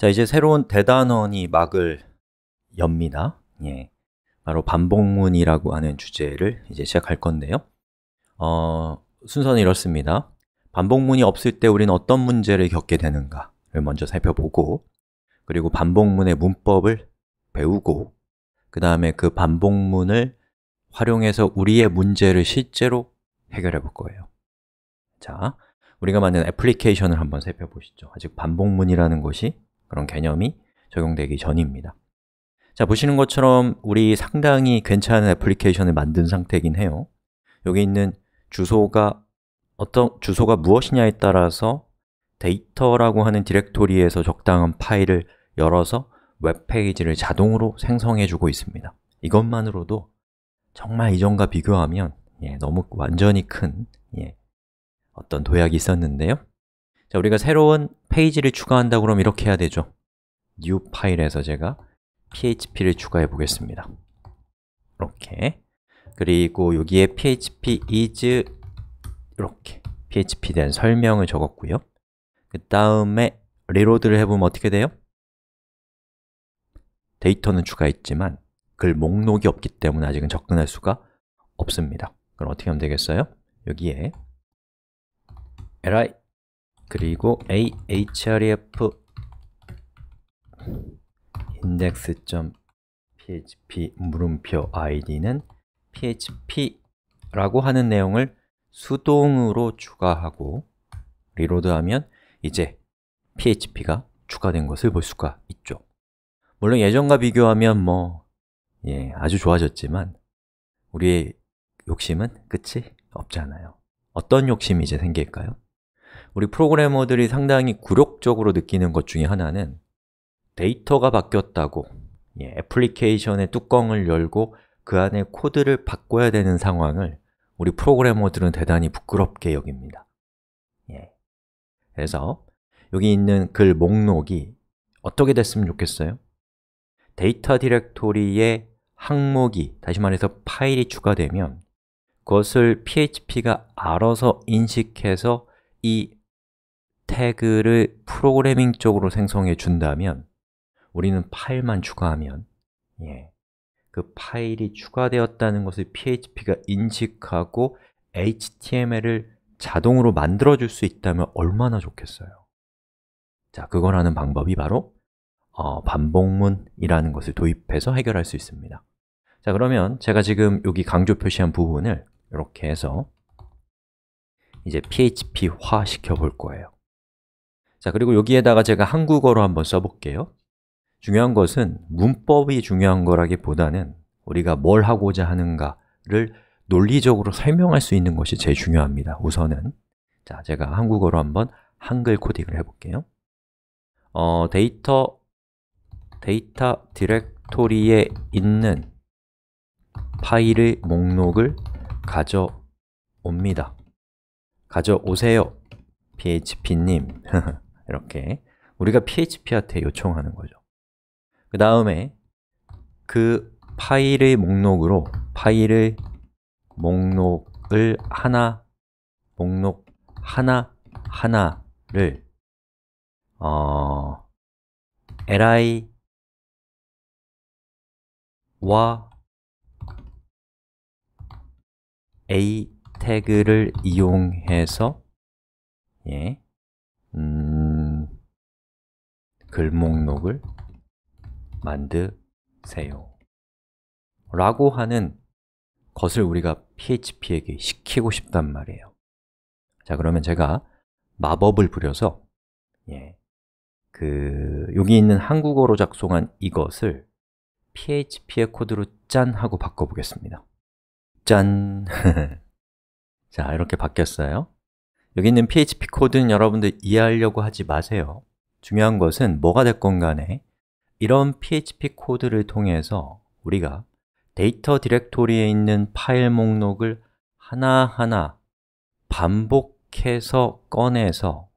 자, 이제 새로운 대단원이 막을 엽니다. 예. 바로 반복문이라고 하는 주제를 이제 시작할 건데요. 어, 순서는 이렇습니다. 반복문이 없을 때 우리는 어떤 문제를 겪게 되는가를 먼저 살펴보고, 그리고 반복문의 문법을 배우고, 그 다음에 그 반복문을 활용해서 우리의 문제를 실제로 해결해 볼 거예요. 자, 우리가 만든 애플리케이션을 한번 살펴보시죠. 아직 반복문이라는 것이 그런 개념이 적용되기 전입니다 자, 보시는 것처럼 우리 상당히 괜찮은 애플리케이션을 만든 상태이긴 해요 여기 있는 주소가 어떤 주소가 무엇이냐에 따라서 데이터라고 하는 디렉토리에서 적당한 파일을 열어서 웹페이지를 자동으로 생성해주고 있습니다 이것만으로도 정말 이전과 비교하면 예, 너무 완전히 큰 예, 어떤 도약이 있었는데요 자, 우리가 새로운 페이지를 추가한다 그러면 이렇게 해야 되죠 new 파일에서 제가 php를 추가해 보겠습니다 이렇게 그리고 여기에 php is 이렇게 php에 대한 설명을 적었고요 그 다음에 리로드를 해보면 어떻게 돼요? 데이터는 추가했지만 글 목록이 없기 때문에 아직은 접근할 수가 없습니다 그럼 어떻게 하면 되겠어요? 여기에 li 그리고 a href index.php 물음표 id는 php라고 하는 내용을 수동으로 추가하고 리로드하면 이제 php가 추가된 것을 볼 수가 있죠 물론 예전과 비교하면 뭐 예, 아주 좋아졌지만 우리의 욕심은 끝이 없잖아요 어떤 욕심이 이제 생길까요? 우리 프로그래머들이 상당히 굴욕적으로 느끼는 것 중에 하나는 데이터가 바뀌었다고 예, 애플리케이션의 뚜껑을 열고 그 안에 코드를 바꿔야 되는 상황을 우리 프로그래머들은 대단히 부끄럽게 여깁니다 예. 그래서 여기 있는 글 목록이 어떻게 됐으면 좋겠어요? 데이터 디렉토리에 항목이, 다시 말해서 파일이 추가되면 그것을 PHP가 알아서 인식해서 이 태그를 프로그래밍 쪽으로 생성해 준다면 우리는 파일만 추가하면 예, 그 파일이 추가되었다는 것을 PHP가 인식하고 HTML을 자동으로 만들어줄 수 있다면 얼마나 좋겠어요 자, 그걸 하는 방법이 바로 어, 반복문이라는 것을 도입해서 해결할 수 있습니다 자, 그러면 제가 지금 여기 강조 표시한 부분을 이렇게 해서 이제 PHP화 시켜볼 거예요 자, 그리고 여기에다가 제가 한국어로 한번 써볼게요 중요한 것은 문법이 중요한 거라기보다는 우리가 뭘 하고자 하는가를 논리적으로 설명할 수 있는 것이 제일 중요합니다 우선은 자, 제가 한국어로 한번 한글 코딩을 해볼게요 어, 데이터 데이터 디렉토리에 있는 파일의 목록을 가져옵니다 가져오세요 php님 이렇게 우리가 PHP한테 요청하는 거죠 그 다음에 그 파일의 목록으로 파일의 목록을 하나 목록 하나 하나를 어, li와 a 태그를 이용해서 예, 음, 글목록을 만드세요 라고 하는 것을 우리가 PHP에게 시키고 싶단 말이에요 자 그러면 제가 마법을 부려서 예, 그 여기 있는 한국어로 작성한 이것을 PHP의 코드로 짠 하고 바꿔보겠습니다 짠! 자, 이렇게 바뀌었어요 여기 있는 PHP 코드는 여러분들 이해하려고 하지 마세요 중요한 것은 뭐가 됐건 간에 이런 PHP 코드를 통해서 우리가 데이터 디렉토리에 있는 파일 목록을 하나하나 반복해서 꺼내서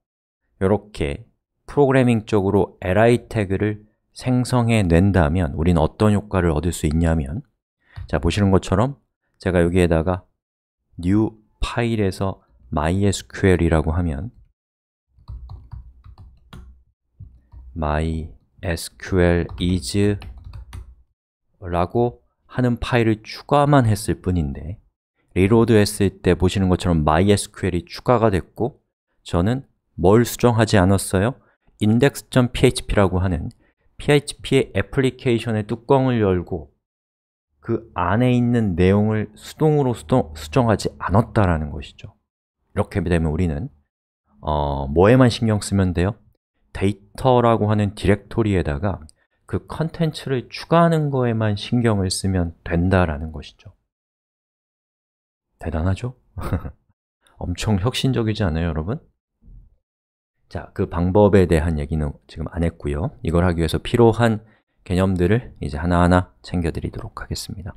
이렇게 프로그래밍적으로 li 태그를 생성해 낸다면 우린 어떤 효과를 얻을 수 있냐면 자, 보시는 것처럼 제가 여기에다가 new 파일에서 mysql이라고 하면 mysql is 라고 하는 파일을 추가만 했을 뿐인데 리로드 했을 때 보시는 것처럼 mysql이 추가가 됐고 저는 뭘 수정하지 않았어요? index.php라고 하는 php의 애플리케이션의 뚜껑을 열고 그 안에 있는 내용을 수동으로 수동, 수정하지 않았다라는 것이죠 이렇게 되면 우리는 어, 뭐에만 신경 쓰면 돼요? 데이터라고 하는 디렉토리에다가 그 컨텐츠를 추가하는 거에만 신경을 쓰면 된다라는 것이죠 대단하죠? 엄청 혁신적이지 않아요, 여러분? 자, 그 방법에 대한 얘기는 지금 안 했고요 이걸 하기 위해서 필요한 개념들을 이제 하나하나 챙겨드리도록 하겠습니다